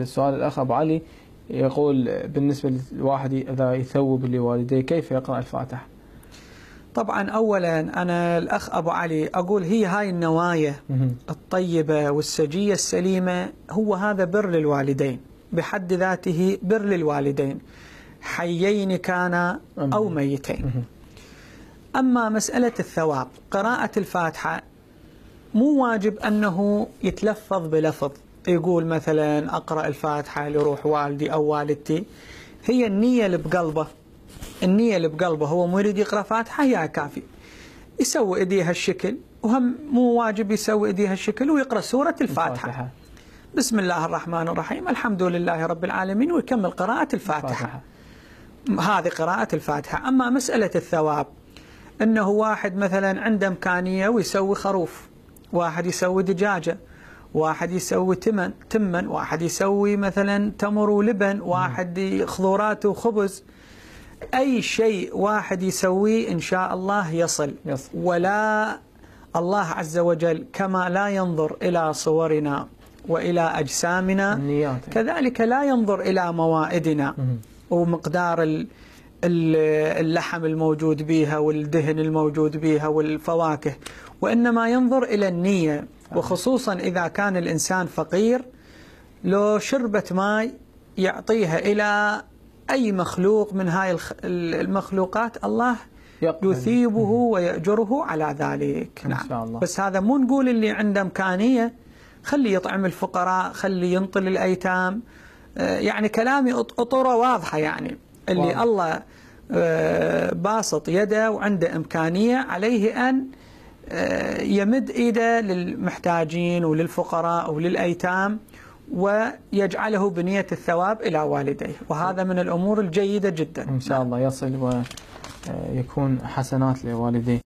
السؤال الأخ أبو علي يقول بالنسبة للواحد إذا يثوب لوالديه كيف يقرأ الفاتحة طبعا أولا أنا الأخ أبو علي أقول هي هاي النوايا الطيبة والسجية السليمة هو هذا بر للوالدين بحد ذاته بر للوالدين حيين كانا أو ميتين أما مسألة الثواب قراءة الفاتحة مو واجب أنه يتلفظ بلفظ يقول مثلا أقرأ الفاتحة لروح والدي أو والدتي هي النية اللي بقلبه النية اللي بقلبه هو مو يريد يقرأ فاتحة يا كافي يسوي إيديه هالشكل وهم مو واجب يسوي إيديه هالشكل ويقرأ سورة الفاتحة, الفاتحة. بسم الله الرحمن الرحيم الحمد لله رب العالمين ويكمل قراءة الفاتحة, الفاتحة. هذه قراءة الفاتحة أما مسألة الثواب أنه واحد مثلا عنده إمكانية ويسوي خروف واحد يسوي دجاجة واحد يسوي تمن تمن واحد يسوي مثلا تمر ولبن واحد خضورات وخبز أي شيء واحد يسويه إن شاء الله يصل, يصل. ولا الله عز وجل كما لا ينظر إلى صورنا وإلى أجسامنا النيات. كذلك لا ينظر إلى موائدنا ومقدار اللحم الموجود بها والدهن الموجود بها والفواكه وإنما ينظر إلى النية وخصوصا إذا كان الإنسان فقير لو شربة ماء يعطيها إلى أي مخلوق من هاي المخلوقات الله يثيبه ويأجره على ذلك نعم. الله. بس هذا مو نقول اللي عنده إمكانية خلي يطعم الفقراء خلي ينطل الأيتام آه، يعني كلامي أطورة واضحة يعني اللي واضح. الله آه، باسط يده وعنده إمكانية عليه أن يمد ايده للمحتاجين وللفقراء وللايتام ويجعله بنية الثواب إلى والديه وهذا من الأمور الجيدة جدا إن شاء الله يصل ويكون حسنات لوالديه